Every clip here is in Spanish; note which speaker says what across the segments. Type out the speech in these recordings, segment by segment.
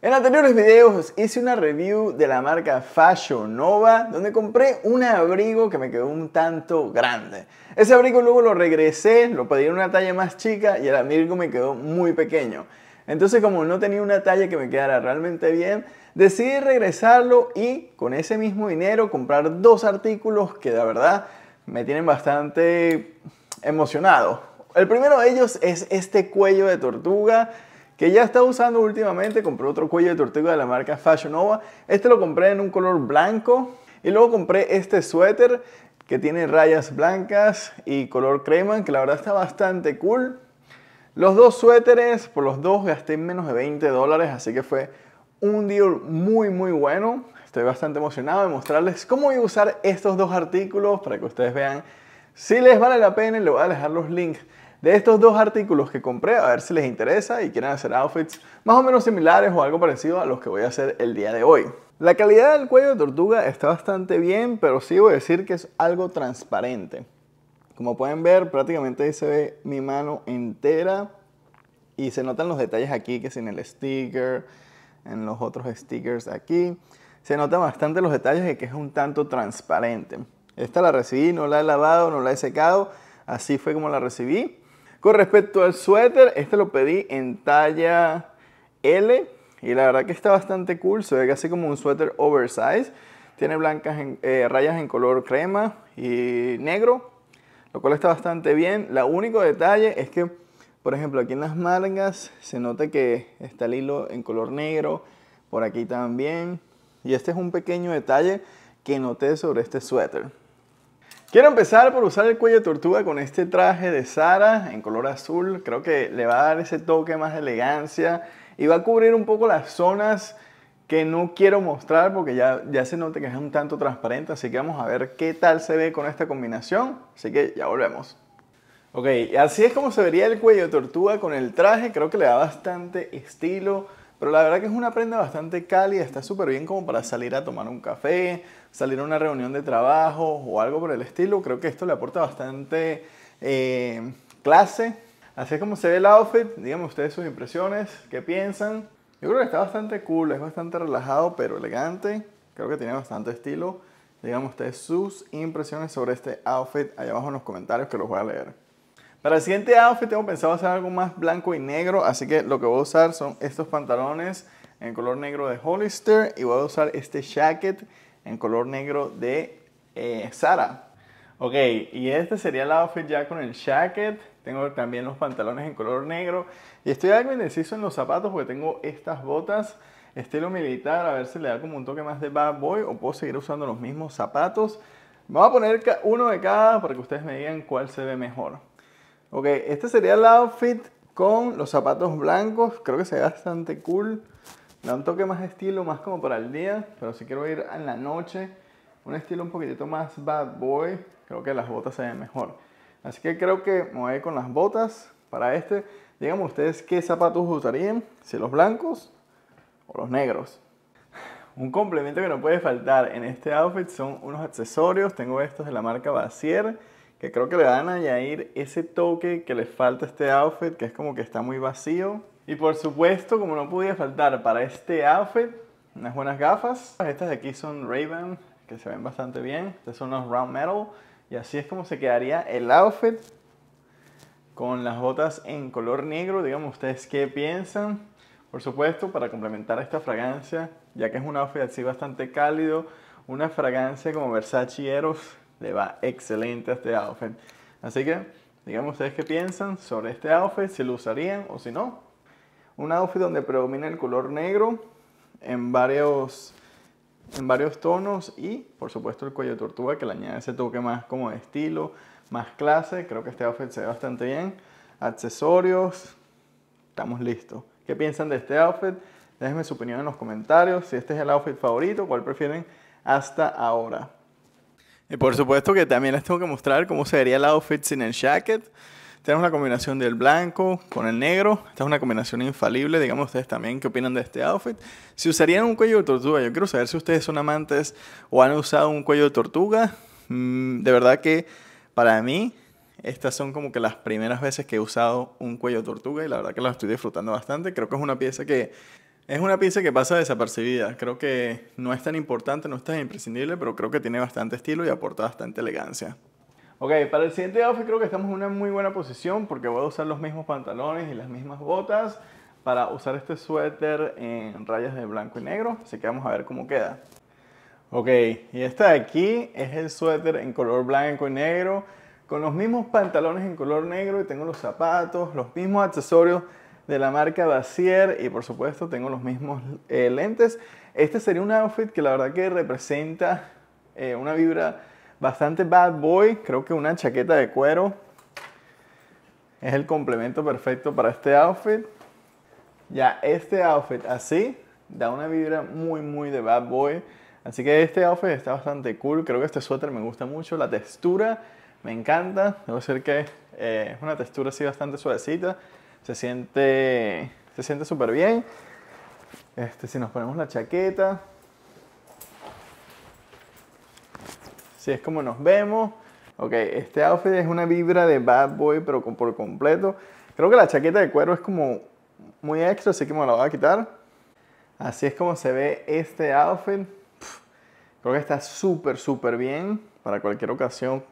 Speaker 1: En anteriores videos hice una review de la marca Fashion Nova donde compré un abrigo que me quedó un tanto grande. Ese abrigo luego lo regresé, lo pedí en una talla más chica y el abrigo me quedó muy pequeño. Entonces como no tenía una talla que me quedara realmente bien, decidí regresarlo y con ese mismo dinero comprar dos artículos que la verdad me tienen bastante emocionado. El primero de ellos es este cuello de tortuga que ya está usando últimamente. Compré otro cuello de tortuga de la marca Fashion Nova. Este lo compré en un color blanco. Y luego compré este suéter que tiene rayas blancas y color crema, que la verdad está bastante cool. Los dos suéteres, por los dos gasté menos de 20 dólares, así que fue un deal muy muy bueno. Estoy bastante emocionado de mostrarles cómo voy a usar estos dos artículos para que ustedes vean si les vale la pena les voy a dejar los links de estos dos artículos que compré, a ver si les interesa y quieren hacer outfits más o menos similares o algo parecido a los que voy a hacer el día de hoy. La calidad del cuello de tortuga está bastante bien, pero sí voy a decir que es algo transparente. Como pueden ver, prácticamente se ve mi mano entera y se notan los detalles aquí, que en el sticker, en los otros stickers aquí, se notan bastante los detalles de que es un tanto transparente. Esta la recibí, no la he lavado, no la he secado, así fue como la recibí. Con respecto al suéter, este lo pedí en talla L y la verdad que está bastante cool, se ve casi como un suéter oversize. Tiene blancas eh, rayas en color crema y negro, lo cual está bastante bien. La único detalle es que, por ejemplo, aquí en las mangas se nota que está el hilo en color negro, por aquí también. Y este es un pequeño detalle que noté sobre este suéter. Quiero empezar por usar el cuello de tortuga con este traje de Sara en color azul. Creo que le va a dar ese toque más de elegancia y va a cubrir un poco las zonas que no quiero mostrar porque ya, ya se nota que es un tanto transparente. Así que vamos a ver qué tal se ve con esta combinación. Así que ya volvemos. Ok, así es como se vería el cuello de tortuga con el traje. Creo que le da bastante estilo pero la verdad que es una prenda bastante cálida, está súper bien como para salir a tomar un café, salir a una reunión de trabajo o algo por el estilo. Creo que esto le aporta bastante eh, clase. Así es como se ve el outfit, díganme ustedes sus impresiones, qué piensan. Yo creo que está bastante cool, es bastante relajado pero elegante. Creo que tiene bastante estilo. Díganme ustedes sus impresiones sobre este outfit allá abajo en los comentarios que los voy a leer. Para el siguiente outfit tengo pensado hacer algo más blanco y negro, así que lo que voy a usar son estos pantalones en color negro de Hollister y voy a usar este jacket en color negro de Sara. Eh, ok, y este sería el outfit ya con el jacket. Tengo también los pantalones en color negro. Y estoy algo indeciso en los zapatos porque tengo estas botas estilo militar. A ver si le da como un toque más de bad boy o puedo seguir usando los mismos zapatos. voy a poner uno de cada para que ustedes me digan cuál se ve mejor. Ok, este sería el outfit con los zapatos blancos. Creo que se ve bastante cool. Da un toque más estilo, más como para el día. Pero si quiero ir en la noche, un estilo un poquitito más bad boy, creo que las botas se ven mejor. Así que creo que me voy con las botas para este. Díganme ustedes qué zapatos usarían, si los blancos o los negros. Un complemento que no puede faltar en este outfit son unos accesorios. Tengo estos de la marca Basier que creo que le van a añadir ese toque que le falta a este outfit, que es como que está muy vacío. Y por supuesto, como no podía faltar para este outfit, unas buenas gafas. Estas de aquí son Raven. que se ven bastante bien. Estas son los Round Metal. Y así es como se quedaría el outfit con las botas en color negro. Digamos, ustedes qué piensan. Por supuesto, para complementar esta fragancia, ya que es un outfit así bastante cálido, una fragancia como Versace Eros le va excelente a este outfit. Así que, digamos ustedes qué piensan sobre este outfit, si lo usarían o si no. Un outfit donde predomina el color negro en varios, en varios tonos y, por supuesto, el cuello de tortuga que le añade ese toque más como de estilo, más clase. Creo que este outfit se ve bastante bien. Accesorios, estamos listos. ¿Qué piensan de este outfit? Déjenme su opinión en los comentarios. Si este es el outfit favorito, cuál prefieren hasta ahora. Y por supuesto que también les tengo que mostrar cómo se vería el outfit sin el jacket. Tenemos la combinación del blanco con el negro. Esta es una combinación infalible. digamos ustedes también qué opinan de este outfit. Si usarían un cuello de tortuga, yo quiero saber si ustedes son amantes o han usado un cuello de tortuga. Mm, de verdad que para mí estas son como que las primeras veces que he usado un cuello de tortuga y la verdad que lo estoy disfrutando bastante. Creo que es una pieza que es una pieza que pasa desapercibida. Creo que no es tan importante, no es tan imprescindible, pero creo que tiene bastante estilo y aporta bastante elegancia. Ok, para el siguiente outfit creo que estamos en una muy buena posición porque voy a usar los mismos pantalones y las mismas botas para usar este suéter en rayas de blanco y negro, así que vamos a ver cómo queda. Ok, y este de aquí es el suéter en color blanco y negro, con los mismos pantalones en color negro y tengo los zapatos, los mismos accesorios de la marca Basier y por supuesto tengo los mismos eh, lentes. Este sería un outfit que la verdad que representa eh, una vibra bastante bad boy, creo que una chaqueta de cuero es el complemento perfecto para este outfit. Ya este outfit así da una vibra muy muy de bad boy. Así que este outfit está bastante cool. Creo que este suéter me gusta mucho. La textura me encanta. Debo decir que eh, es una textura así bastante suavecita. Se siente se siente súper bien. Este, si nos ponemos la chaqueta. Si es como nos vemos. Ok, este outfit es una vibra de bad boy, pero por completo. Creo que la chaqueta de cuero es como muy extra, así que me la voy a quitar. Así es como se ve este outfit. creo que está súper, súper bien para cualquier ocasión.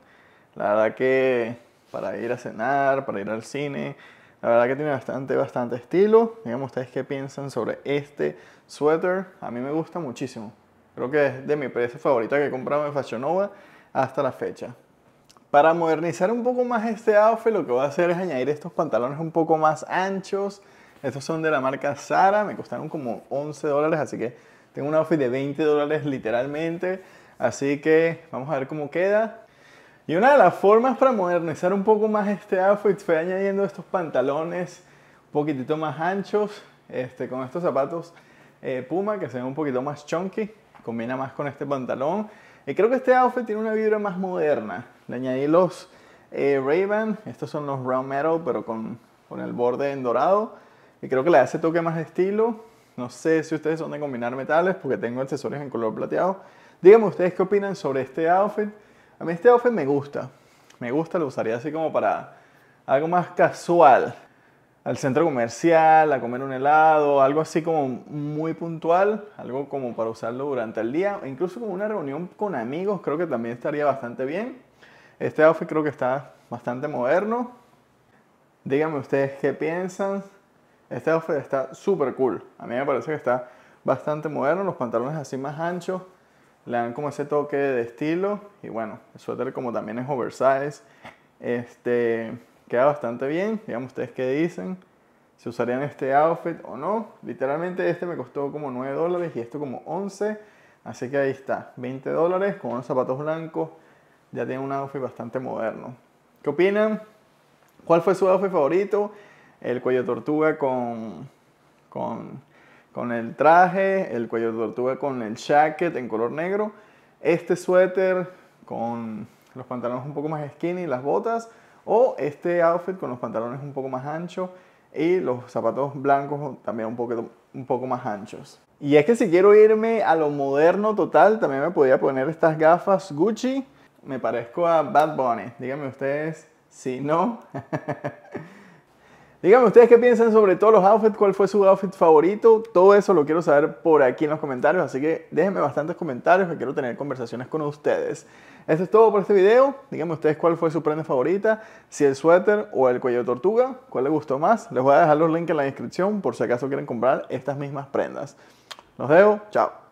Speaker 1: La verdad que para ir a cenar, para ir al cine, la verdad que tiene bastante, bastante estilo. digamos ustedes qué piensan sobre este suéter. A mí me gusta muchísimo. Creo que es de mi precio favorita que he comprado en Fashion Nova hasta la fecha. Para modernizar un poco más este outfit, lo que voy a hacer es añadir estos pantalones un poco más anchos. Estos son de la marca Zara, me costaron como 11 dólares, así que tengo un outfit de 20 dólares literalmente. Así que vamos a ver cómo queda. Y una de las formas para modernizar un poco más este outfit fue añadiendo estos pantalones un poquitito más anchos, este, con estos zapatos eh, Puma que se ven un poquito más chunky, combina más con este pantalón. Y creo que este outfit tiene una vibra más moderna. Le añadí los eh, Raven, estos son los Round Metal, pero con, el borde en dorado. Y creo que le hace toque más estilo. No sé si ustedes son de combinar metales, porque tengo accesorios en color plateado. Díganme ustedes qué opinan sobre este outfit. A mí este outfit me gusta. Me gusta, lo usaría así como para algo más casual. Al centro comercial, a comer un helado, algo así como muy puntual, algo como para usarlo durante el día, incluso como una reunión con amigos, creo que también estaría bastante bien. Este outfit creo que está bastante moderno. Díganme ustedes qué piensan. Este outfit está súper cool. A mí me parece que está bastante moderno, los pantalones así más anchos, le dan como ese toque de estilo y bueno, el suéter como también es oversize, este, queda bastante bien, digamos ustedes qué dicen, si usarían este outfit o no, literalmente este me costó como 9 dólares y esto como 11, así que ahí está, 20 dólares con unos zapatos blancos, ya tiene un outfit bastante moderno. ¿Qué opinan? ¿Cuál fue su outfit favorito? El cuello tortuga con con el traje, el cuello de tortuga con el jacket en color negro, este suéter con los pantalones un poco más skinny, las botas, o este outfit con los pantalones un poco más anchos y los zapatos blancos también un poco, un poco más anchos. Y es que si quiero irme a lo moderno total, también me podía poner estas gafas Gucci. Me parezco a Bad Bunny. Díganme ustedes si no. Díganme ustedes qué piensan sobre todos los outfits, cuál fue su outfit favorito, todo eso lo quiero saber por aquí en los comentarios, así que déjenme bastantes comentarios que quiero tener conversaciones con ustedes. Esto es todo por este video, díganme ustedes cuál fue su prenda favorita, si el suéter o el cuello de tortuga, cuál les gustó más, les voy a dejar los links en la descripción por si acaso quieren comprar estas mismas prendas. Nos veo, chao.